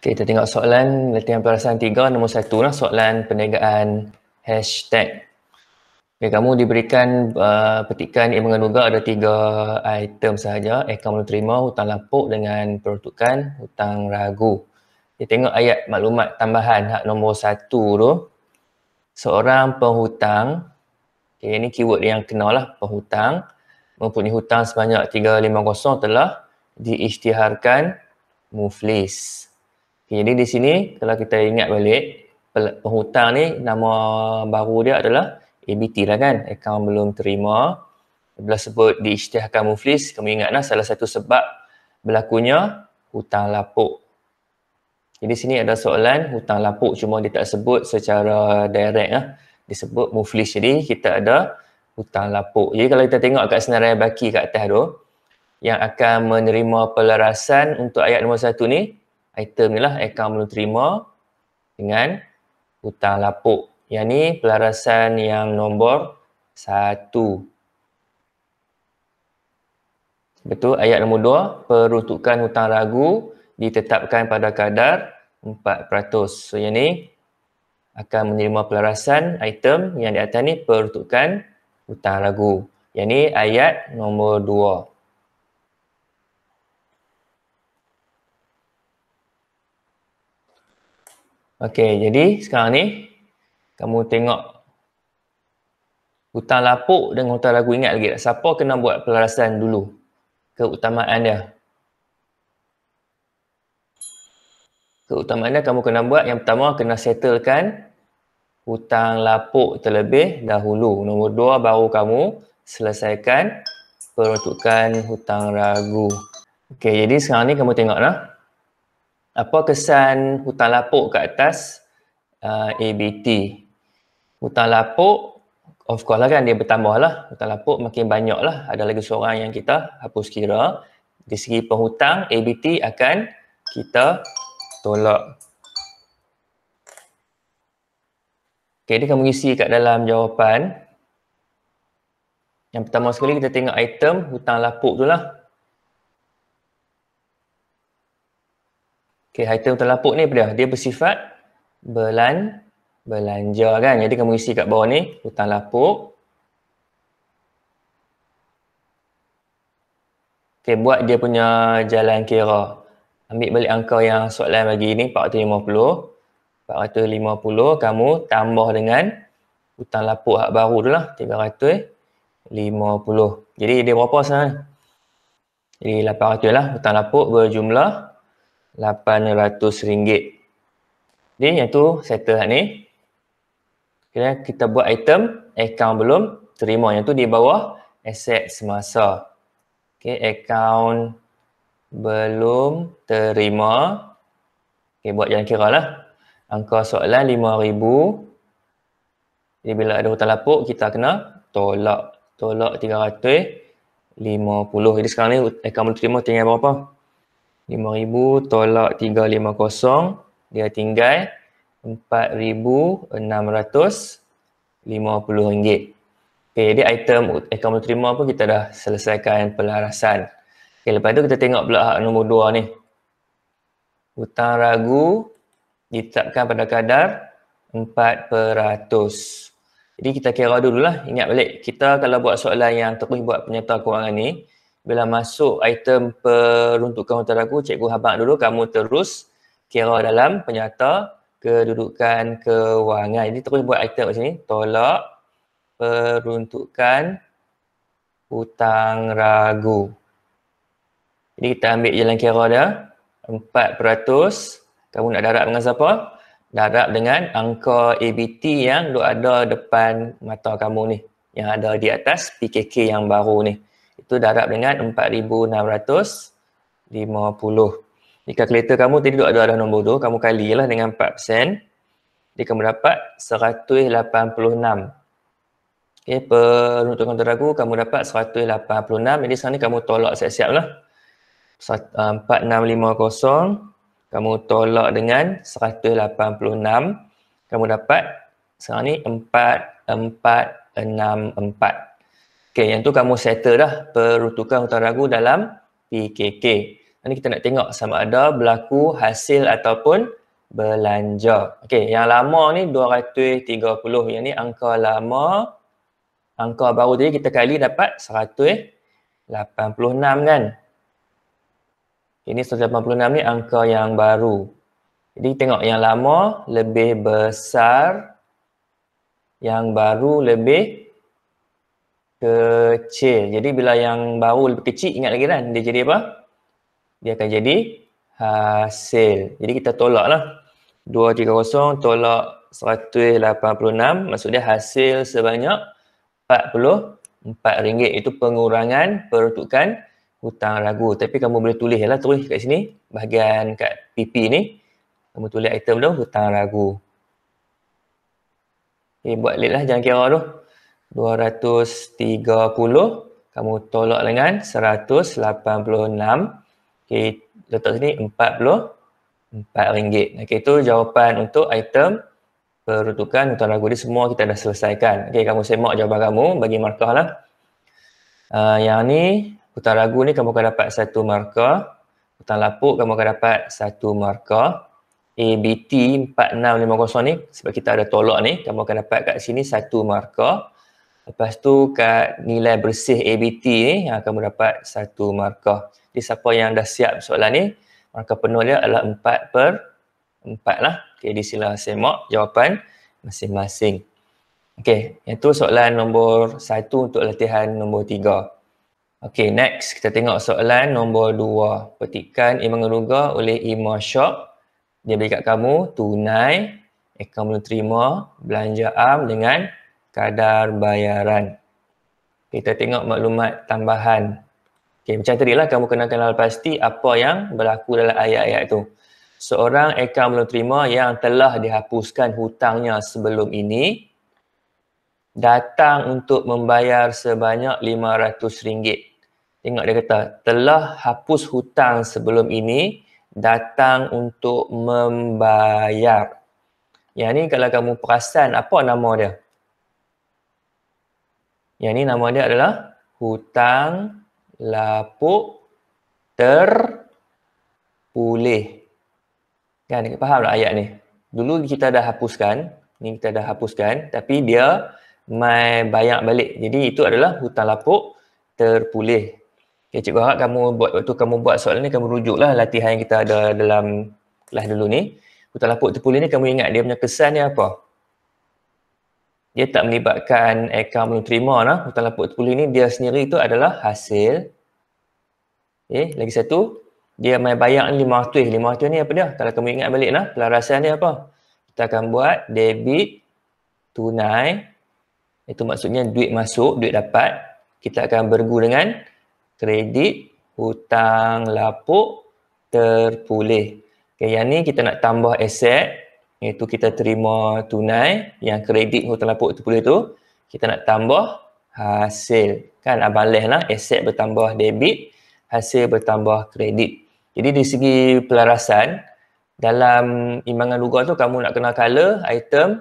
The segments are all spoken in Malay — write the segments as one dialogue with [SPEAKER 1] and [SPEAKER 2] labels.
[SPEAKER 1] Okay, kita tengok soalan latihan perasaan tiga nombor satu lah soalan perniagaan hashtag. Okay, kamu diberikan uh, petikan yang mengandungga ada tiga item sahaja. Eh, kamu terima, hutang lapuk dengan peruntukan, hutang ragu. Kita tengok ayat maklumat tambahan hak nombor satu tu. Seorang penghutang, okay, ini keyword yang kenal lah penghutang, mempunyai hutang sebanyak 350 telah diisytiharkan muflis. Okay, jadi di sini kalau kita ingat balik penghutang ni nama baru dia adalah ABT lah kan, akaun belum terima. Bila sebut diisytiharkan muflis, kamu ingatlah salah satu sebab berlakunya hutang lapuk. Jadi sini ada soalan hutang lapuk cuma dia tak sebut secara direct lah. Disebut muflis jadi kita ada hutang lapuk. Jadi kalau kita tengok kat senarai baki kat atas tu, yang akan menerima pelarasan untuk ayat nombor satu ni, item ni lah account belum dengan hutang lapuk. Yang ni pelarasan yang nombor satu. Betul ayat nombor dua peruntukan hutang ragu ditetapkan pada kadar 4%. So yang ni akan menerima pelarasan item yang di atas ni peruntukan hutang ragu. Yang ni ayat nombor dua. Okey, jadi sekarang ni kamu tengok hutang lapuk dan hutang lagu ingat lagi tak? Siapa kena buat pelarasan dulu? Keutamaan dia. Keutamaan dia kamu kena buat yang pertama kena settlekan hutang lapuk terlebih dahulu. Nombor dua baru kamu selesaikan peruntukan hutang ragu. Okey, jadi sekarang ni kamu tengoklah apa kesan hutang lapuk ke atas uh, ABT? Hutang lapuk, of course lah kan dia bertambah lah. Hutang lapuk makin banyak lah. Ada lagi seorang yang kita hapus kira. Di segi penghutang, ABT akan kita tolak. Okay, dia akan mengisi kat dalam jawapan. Yang pertama sekali kita tengok item hutang lapuk tu lah. Okay, item lapuk ni apa dia? Dia bersifat belan belanja kan. Jadi kamu isi kat bawah ni hutang lapuk. Okay, buat dia punya jalan kira. Ambil balik angka yang soalan bagi ni 450. 450 kamu tambah dengan hutang lapuk hak baru tu lah 350. Jadi dia berapa sebenarnya? Jadi 800 lah hutang lapuk berjumlah rm ringgit. Jadi yang tu settle lah ni. Kira kita buat item, account belum, terima. Yang tu di bawah, aset semasa. Okay, account belum terima. Okay, buat jangan kira lah. Angka soalan RM5,000. Jadi bila ada hutang lapuk, kita kena tolak. Tolak RM350. Jadi sekarang ni account belum terima tinggal berapa? 5,000 tolak 350 dia tinggal 4,650 ringgit. Okay, jadi item akaun terima pun kita dah selesaikan pelarasan. Okay, lepas tu kita tengok pula hak nombor 2 ni. Hutang ragu ditetapkan pada kadar 4%. peratus. Jadi kita kira dululah, ingat balik. Kita kalau buat soalan yang terus buat penyata kewangan ni, bila masuk item peruntukan hutan aku, cikgu habang dulu kamu terus kira dalam penyata kedudukan kewangan. Jadi terus buat item kat sini, tolak peruntukan hutang ragu. Jadi kita ambil jalan kira dia, 4% kamu nak darab dengan siapa? Darab dengan angka ABT yang duk ada depan mata kamu ni. Yang ada di atas PKK yang baru ni tu darab dengan 4650 di kalkulator kamu tadi duduk ada nombor tu kamu kali lah dengan 4% dia kamu dapat 186 ok peruntungan teragu kamu dapat 186 jadi sekarang ni kamu tolak siap-siap lah 4650 kamu tolak dengan 186 kamu dapat sekarang ni 4464 Okay, yang tu kamu settle dah peruntukan hutang ragu dalam PKK. Ini kita nak tengok sama ada berlaku hasil ataupun belanja. Okay, yang lama ni 230. Yang ni angka lama. Angka baru tadi kita kali dapat 186 kan. Ini 186 ni angka yang baru. Jadi tengok yang lama lebih besar. Yang baru lebih kecil. Jadi bila yang bau lebih kecil ingat lagi kan dia jadi apa? Dia akan jadi hasil. Jadi kita tolak lah. 230 tolak 186 maksud dia hasil sebanyak 44 ringgit itu pengurangan peruntukan hutang ragu. Tapi kamu boleh tulis lah tulis kat sini bahagian kat PP ni. Kamu tulis item tu hutang ragu. Okay, eh, buat lead lah jangan kira tu. 230 kamu tolak dengan 186 okey letak sini 44 ringgit okey itu jawapan untuk item perutukan. hutang lagu ni semua kita dah selesaikan okey kamu semak jawapan kamu bagi markah lah uh, yang ni hutang lagu ni kamu akan dapat satu markah hutang lapuk kamu akan dapat satu markah ABT 4650 ni sebab kita ada tolak ni kamu akan dapat kat sini satu markah Lepas tu kat nilai bersih ABT ni yang kamu dapat satu markah. Jadi siapa yang dah siap soalan ni, markah penuh dia adalah 4 per 4 lah. Okay, di sila semak jawapan masing-masing. Okay, yang tu soalan nombor satu untuk latihan nombor tiga. Okay, next kita tengok soalan nombor dua. Petikan imbang ruga oleh Ima Shop. Dia beri kat kamu tunai akaun menerima belanja am dengan kadar bayaran. Kita tengok maklumat tambahan. Okay, macam tadi lah kamu kena kenal pasti apa yang berlaku dalam ayat-ayat tu. Seorang akaun belum terima yang telah dihapuskan hutangnya sebelum ini datang untuk membayar sebanyak RM500. Tengok dia kata, telah hapus hutang sebelum ini datang untuk membayar. Yang ni kalau kamu perasan apa nama dia? Yang ni nama dia adalah hutang lapuk terpulih. Kan, faham tak ayat ni? Dulu kita dah hapuskan, ni kita dah hapuskan tapi dia mai bayar balik. Jadi itu adalah hutang lapuk terpulih. Okay, cikgu harap kamu buat waktu kamu buat soalan ni kamu rujuklah latihan yang kita ada dalam kelas dulu ni. Hutang lapuk terpulih ni kamu ingat dia punya kesan ni apa? dia tak melibatkan akaun belum terima Nah, hutang lapuk terpulih ini dia sendiri itu adalah hasil okay. Eh, lagi satu dia main bayar ni lima ratus lima ratus ni apa dia kalau kamu ingat balik lah pelarasan dia apa kita akan buat debit tunai itu maksudnya duit masuk duit dapat kita akan bergu dengan kredit hutang lapuk terpulih okay. yang ni kita nak tambah aset iaitu kita terima tunai yang kredit hutang lapuk tu pula tu kita nak tambah hasil kan abang leh lah aset bertambah debit hasil bertambah kredit jadi di segi pelarasan dalam imbangan lugar tu kamu nak kena kala item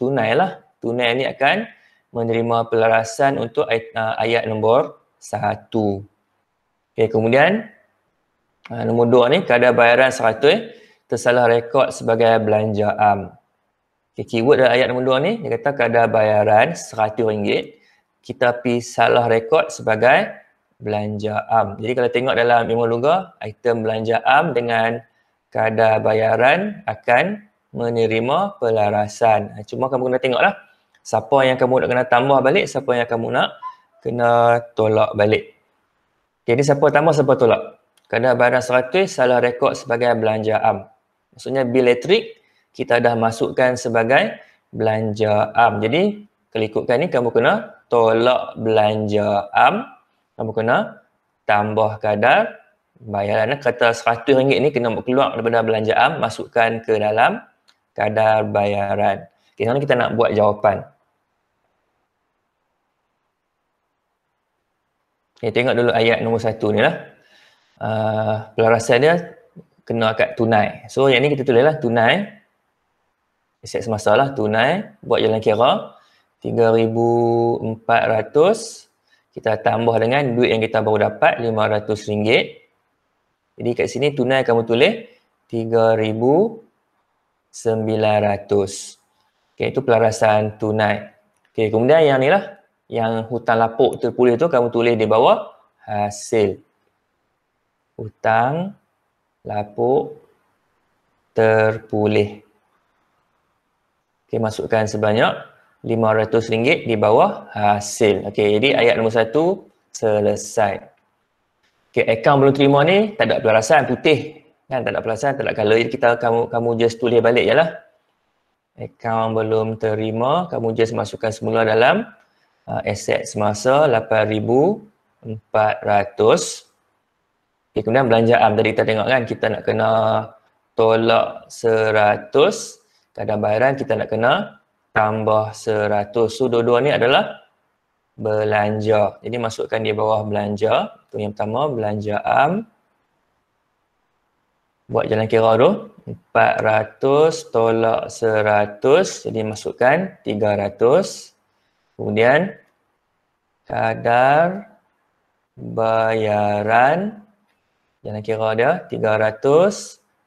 [SPEAKER 1] tunai lah tunai ni akan menerima pelarasan untuk ah, ayat nombor satu. okay, kemudian ah, nombor dua ni kadar bayaran 100 eh tersalah rekod sebagai belanja am. Okay, keyword dalam ayat nombor 2 ni, dia kata kadar bayaran RM100, kita pi salah rekod sebagai belanja am. Jadi kalau tengok dalam ilmu luga, item belanja am dengan kadar bayaran akan menerima pelarasan. Ha, cuma kamu kena tengok lah. Siapa yang kamu nak kena tambah balik, siapa yang kamu nak kena tolak balik. Jadi okay, siapa tambah, siapa tolak. Kadar bayaran 100, salah rekod sebagai belanja am. Maksudnya bil elektrik kita dah masukkan sebagai belanja am. Jadi kelikutkan ni kamu kena tolak belanja am. Kamu kena tambah kadar bayaran. Kata RM100 ni kena keluar daripada belanja am. Masukkan ke dalam kadar bayaran. Okay, sekarang kita nak buat jawapan. Okay, tengok dulu ayat nombor satu ni lah. Uh, ah, pelarasan dia kena akad tunai. So yang ni kita tulislah tunai. Aset semasa lah tunai. Buat jalan kira. 3,400 kita tambah dengan duit yang kita baru dapat rm ringgit. Jadi kat sini tunai kamu tulis 3,900. Okay, itu pelarasan tunai. Okay, kemudian yang ni lah yang hutang lapuk terpulih tu kamu tulis di bawah hasil hutang lapuk terpulih. Okey, masukkan sebanyak RM500 di bawah hasil. Okey, jadi ayat nombor satu selesai. Okey, akaun belum terima ni tak ada perasaan putih. Kan tak ada perasaan, tak ada color. Jadi kita kamu kamu just tulis balik jelah. Akaun belum terima, kamu just masukkan semula dalam uh, aset semasa 8400 Okay, kemudian belanja am ah, tadi kita tengok kan kita nak kena tolak seratus kadar bayaran kita nak kena tambah seratus. So dua-dua ni adalah belanja. Jadi masukkan di bawah belanja. Itu yang pertama belanja am buat jalan kira tu 400 tolak 100 jadi masukkan 300 kemudian kadar bayaran jangan kira dia 300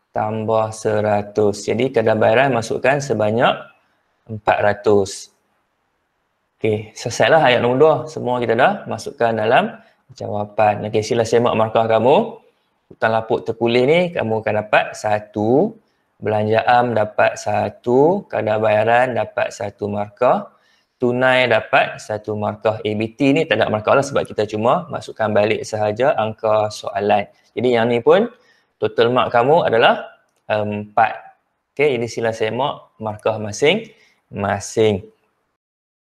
[SPEAKER 1] tambah 100 jadi kadar bayaran masukkan sebanyak 400 Okey, selesailah ayat nombor 2 semua kita dah masukkan dalam jawapan Okey, sila semak markah kamu hutang lapuk terkulir ni kamu akan dapat 1 am dapat 1 kadar bayaran dapat 1 markah tunai dapat satu markah ABT ni tak ada markah lah sebab kita cuma masukkan balik sahaja angka soalan. Jadi yang ni pun total mark kamu adalah um, empat. 4. Okey, ini sila semak markah masing-masing.